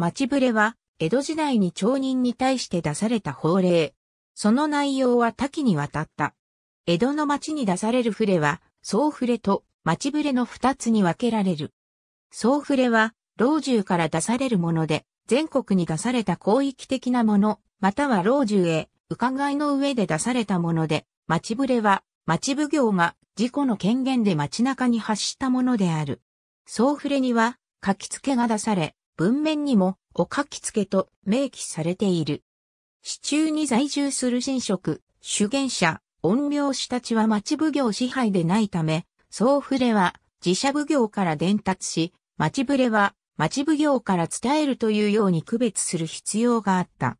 町ぶれは、江戸時代に町人に対して出された法令。その内容は多岐にわたった。江戸の町に出される触れは、総触れと町ぶれの二つに分けられる。総触れは、老中から出されるもので、全国に出された広域的なもの、または老中へ、伺いの上で出されたもので、町ぶれは、町奉行が事故の権限で街中に発したものである。総触れには、書き付けが出され、文面にも、お書き付けと明記されている。市中に在住する神職、主言者、恩苗師たちは町奉行支配でないため、総触れは自社奉行から伝達し、町触れは町奉行から伝えるというように区別する必要があった。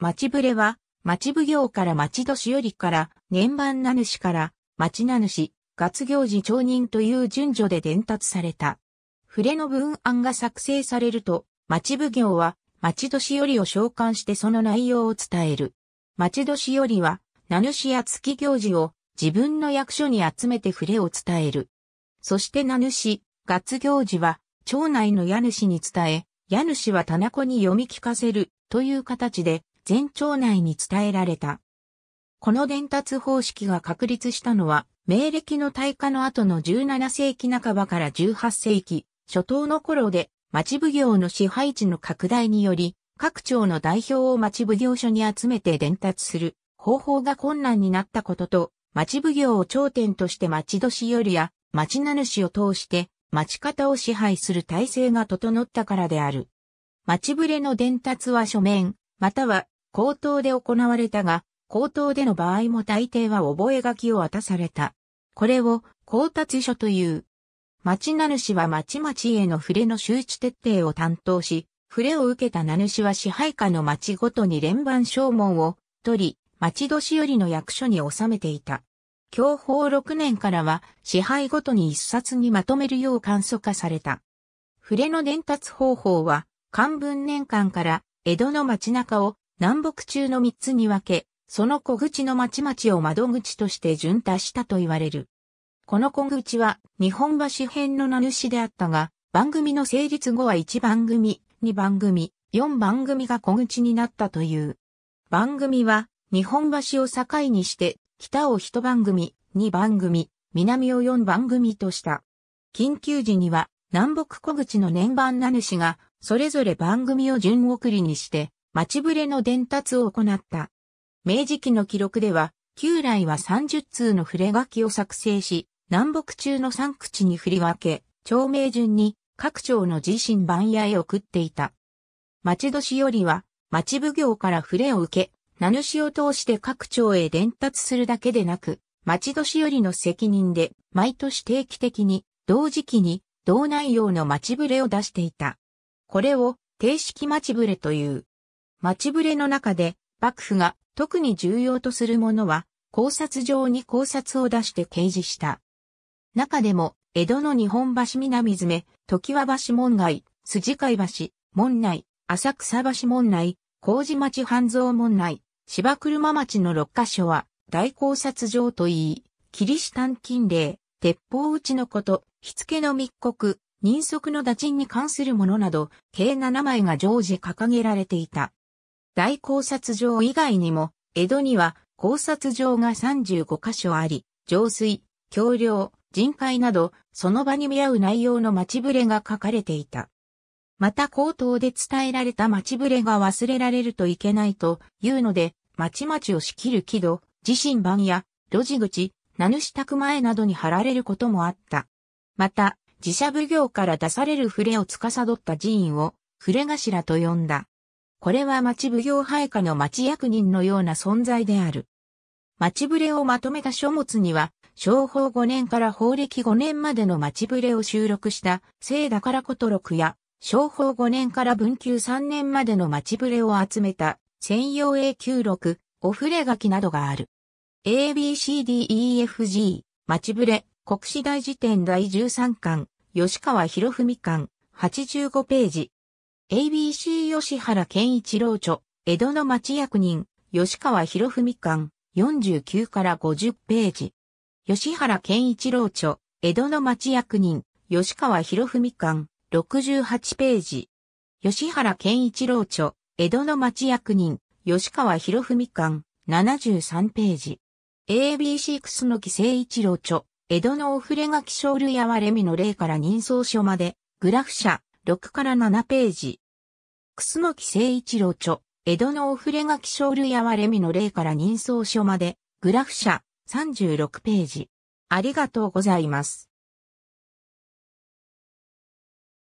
町触れは町奉行から町年寄りから年番名主から町名主、月行事町人という順序で伝達された。触れの文案が作成されると、町奉行は、町年寄りを召喚してその内容を伝える。町年寄りは、名主や月行事を自分の役所に集めて触れを伝える。そして名主、月行事は、町内の家主に伝え、家主は棚子に読み聞かせるという形で、全町内に伝えられた。この伝達方式が確立したのは、明暦の大火の後の17世紀半ばから18世紀初頭の頃で町奉行の支配地の拡大により、各町の代表を町奉行所に集めて伝達する方法が困難になったことと、町奉行を頂点として町年寄りや町名主を通して町方を支配する体制が整ったからである。町ぶれの伝達は書面、または口頭で行われたが、口頭での場合も大抵は覚書を渡された。これを、口達書という。町名主は町々への触れの周知徹底を担当し、触れを受けた名主は支配下の町ごとに連番証文を取り、町年寄りの役所に収めていた。享保6年からは支配ごとに一冊にまとめるよう簡素化された。触れの伝達方法は、漢文年間から江戸の町中を南北中の3つに分け、その小口の町々を窓口として順達したと言われる。この小口は日本橋編の名主であったが、番組の成立後は1番組、2番組、4番組が小口になったという。番組は日本橋を境にして北を1番組、2番組、南を4番組とした。緊急時には南北小口の年番名主がそれぞれ番組を順送りにして町ぶれの伝達を行った。明治期の記録では旧来は30通の触れ書きを作成し、南北中の三口に振り分け、町名順に各町の自身番屋へ送っていた。町年よりは、町奉行から触れを受け、名主を通して各町へ伝達するだけでなく、町年よりの責任で、毎年定期的に、同時期に、同内容の町ぶれを出していた。これを、定式町ぶれという。町ぶれの中で、幕府が特に重要とするものは、考察上に考察を出して掲示した。中でも、江戸の日本橋南詰、時和橋門外、筋海橋、門内、浅草橋門内、麹町半蔵門内、芝車町の6カ所は、大考察場といい、霧下近霊、鉄砲打ちのこと、火付けの密告、人足の打賃に関するものなど、計7枚が常時掲げられていた。大考察場以外にも、江戸には考察場が35カ所あり、浄水、橋梁、人海など、その場に見合う内容の待ちぶれが書かれていた。また口頭で伝えられた待ちぶれが忘れられるといけないというので、まちまちを仕切る木戸、自身版や、路地口、名主宅前などに貼られることもあった。また、自社奉行から出される触れを司った寺院を、触れ頭と呼んだ。これは町奉行配下の町役人のような存在である。町ぶれをまとめた書物には、商法5年から法暦5年までの町ぶれを収録した聖だからこと録や、商法5年から文久3年までの町ぶれを集めた専用 A9 録、お触れ書きなどがある。ABCDEFG、町ぶれ、国史大辞典第13巻、吉川博文巻、85ページ。ABC 吉原健一郎著、江戸の町役人、吉川博文巻、49から50ページ。吉原健一郎著、江戸の町役人、吉川博文館、68ページ。吉原健一郎著、江戸の町役人、吉川博文館、73ページ。ABC 楠木誠一郎著、江戸のお触れ書き書類やわれみの例から人相書まで、グラフ社、6から7ページ。楠木誠一郎著、江戸のお触れ書き書類やわれみの例から人相書まで、グラフ社、36ページ。ありがとうございます。